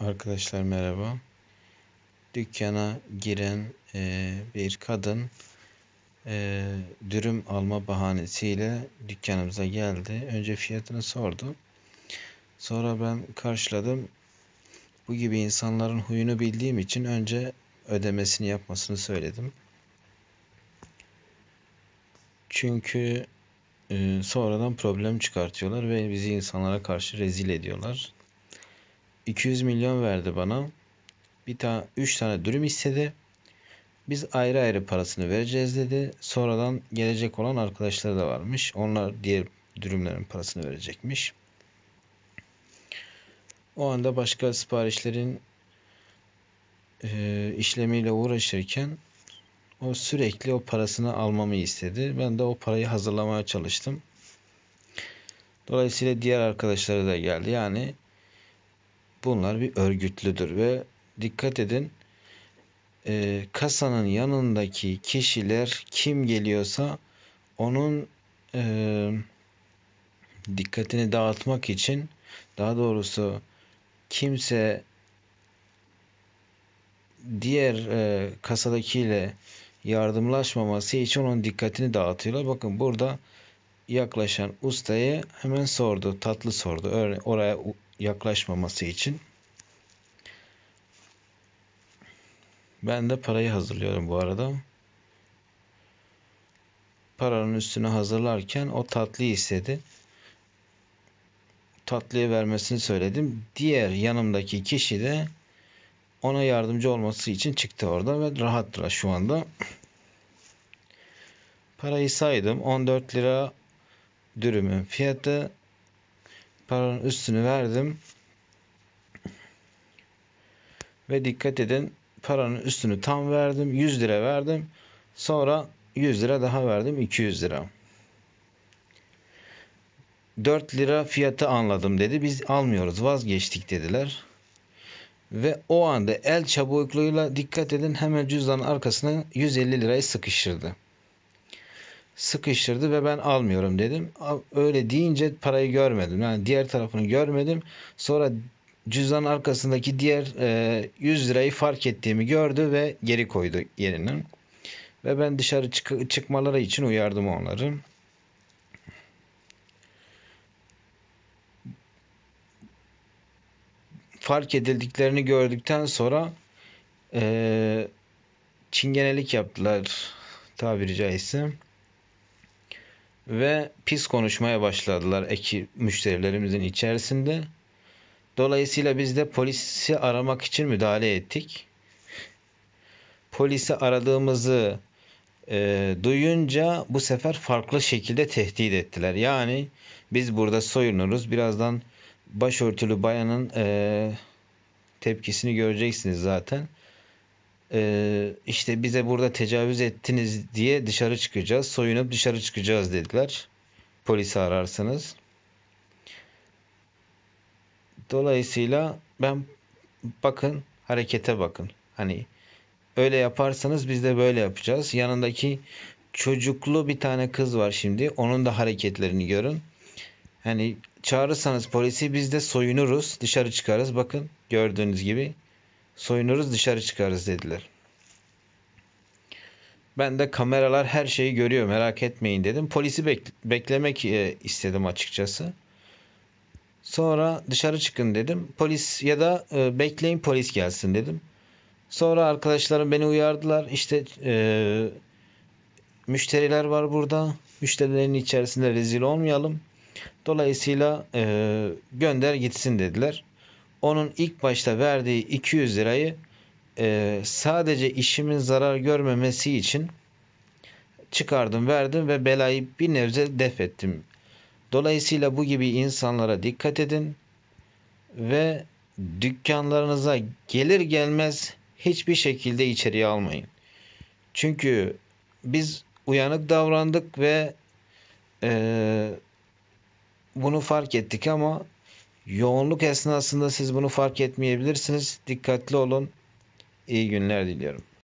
Arkadaşlar merhaba. Dükkana giren e, bir kadın e, dürüm alma bahanesiyle dükkanımıza geldi. Önce fiyatını sordu. Sonra ben karşıladım. Bu gibi insanların huyunu bildiğim için önce ödemesini yapmasını söyledim. Çünkü e, sonradan problem çıkartıyorlar ve bizi insanlara karşı rezil ediyorlar. 200 milyon verdi bana. Bir tane 3 tane dürüm istedi. Biz ayrı ayrı parasını vereceğiz dedi. Sonradan gelecek olan arkadaşları da varmış. Onlar diğer dürümlerin parasını verecekmiş. O anda başka siparişlerin e, işlemiyle uğraşırken o sürekli o parasını almamı istedi. Ben de o parayı hazırlamaya çalıştım. Dolayısıyla diğer arkadaşları da geldi. Yani Bunlar bir örgütlüdür ve dikkat edin e, kasanın yanındaki kişiler kim geliyorsa onun e, dikkatini dağıtmak için daha doğrusu kimse diğer e, kasadakiyle yardımlaşmaması için onun dikkatini dağıtıyorlar. Bakın burada yaklaşan ustayı hemen sordu. Tatlı sordu. oraya yaklaşmaması için ben de parayı hazırlıyorum bu arada. Paranın üstünü hazırlarken o tatlıyı istedi. tatlıyı vermesini söyledim. Diğer yanımdaki kişi de ona yardımcı olması için çıktı orada ve rahat şu anda. Parayı saydım. 14 lira dürümün fiyatı paranın üstünü verdim. Ve dikkat edin paranın üstünü tam verdim. 100 lira verdim. Sonra 100 lira daha verdim. 200 lira. 4 lira fiyatı anladım dedi. Biz almıyoruz vazgeçtik dediler. Ve o anda el çabukluğuyla dikkat edin hemen cüzdanın arkasına 150 lirayı sıkıştırdı sıkıştırdı ve ben almıyorum dedim. Öyle deyince parayı görmedim. Yani diğer tarafını görmedim. Sonra cüzdan arkasındaki diğer 100 e, lirayı fark ettiğimi gördü ve geri koydu yerine. Ve ben dışarı çık çıkmaları için uyardım onları. Fark edildiklerini gördükten sonra e, çingenelik yaptılar tabiri caizse ve pis konuşmaya başladılar eki müşterilerimizin içerisinde. Dolayısıyla biz de polisi aramak için müdahale ettik. Polisi aradığımızı e, duyunca bu sefer farklı şekilde tehdit ettiler. Yani biz burada soyunuruz. Birazdan başörtülü bayanın e, tepkisini göreceksiniz zaten e, işte bize burada tecavüz ettiniz diye dışarı çıkacağız. Soyunup dışarı çıkacağız dediler. Polisi ararsınız. Dolayısıyla ben bakın harekete bakın. Hani öyle yaparsanız biz de böyle yapacağız. Yanındaki çocuklu bir tane kız var şimdi. Onun da hareketlerini görün. Hani çağırırsanız polisi biz de soyunuruz, dışarı çıkarız. Bakın gördüğünüz gibi soyunuruz dışarı çıkarız dediler. Ben de kameralar her şeyi görüyor merak etmeyin dedim. Polisi bek beklemek e, istedim açıkçası. Sonra dışarı çıkın dedim. Polis ya da e, bekleyin polis gelsin dedim. Sonra arkadaşlarım beni uyardılar. İşte e, müşteriler var burada. Müşterilerin içerisinde rezil olmayalım. Dolayısıyla e, gönder gitsin dediler onun ilk başta verdiği 200 lirayı e, sadece işimin zarar görmemesi için çıkardım verdim ve belayı bir nebze def ettim. Dolayısıyla bu gibi insanlara dikkat edin ve dükkanlarınıza gelir gelmez hiçbir şekilde içeriye almayın. Çünkü biz uyanık davrandık ve e, bunu fark ettik ama Yoğunluk esnasında siz bunu fark etmeyebilirsiniz. Dikkatli olun. İyi günler diliyorum.